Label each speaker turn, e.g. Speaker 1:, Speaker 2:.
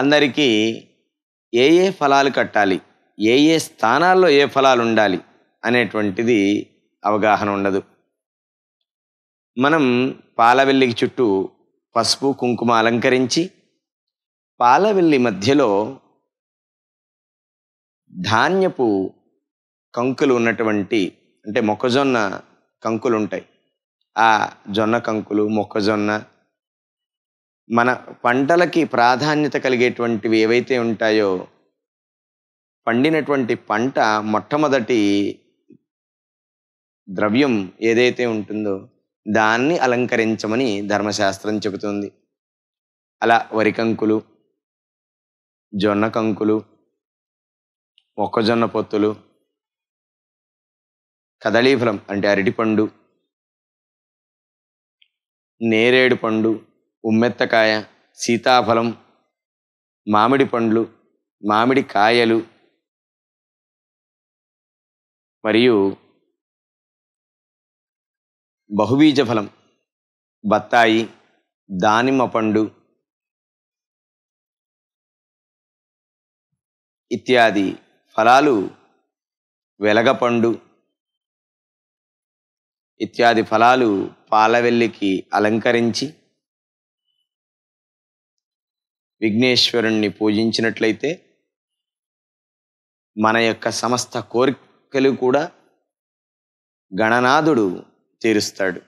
Speaker 1: అందరికీ ఏ ఏ ఫలాలు కట్టాలి ఏ ఏ స్థానాల్లో ఏ ఫలాలు ఉండాలి అనేటువంటిది అవగాహన ఉండదు మనం పాలవెల్లికి చుట్టూ పసుపు కుంకుమ అలంకరించి పాలవెల్లి మధ్యలో ధాన్యపు కంకులు ఉన్నటువంటి అంటే మొక్కజొన్న కంకులు ఉంటాయి ఆ జొన్న కంకులు మొక్కజొన్న మన పంటలకి ప్రాధాన్యత కలిగేటువంటివి ఏవైతే ఉంటాయో పండినటువంటి పంట మొట్టమొదటి ద్రవ్యం ఏదైతే ఉంటుందో దాన్ని అలంకరించమని ధర్మశాస్త్రం చెబుతుంది అలా వరి కంకులు జొన్న కంకులు మొక్కజొన్న పొత్తులు కదళీఫలం అంటే అరటిపండు నేరేడు పండు ఉమ్మెత్తకాయ సీతాఫలం మామిడి పండ్లు మామిడి కాయలు
Speaker 2: మరియు బహుబీజ ఫలం బత్తాయి దానిమ్మ పండు ఇత్యాది ఫలాలు
Speaker 1: వెలగపండు ఇత్యాది ఫలాలు పాలవెల్లికి అలంకరించి విఘ్నేశ్వరుణ్ణి పూజించినట్లయితే మన యొక్క సమస్త కోరికలు కూడా గణనాథుడు తీరుస్తాడు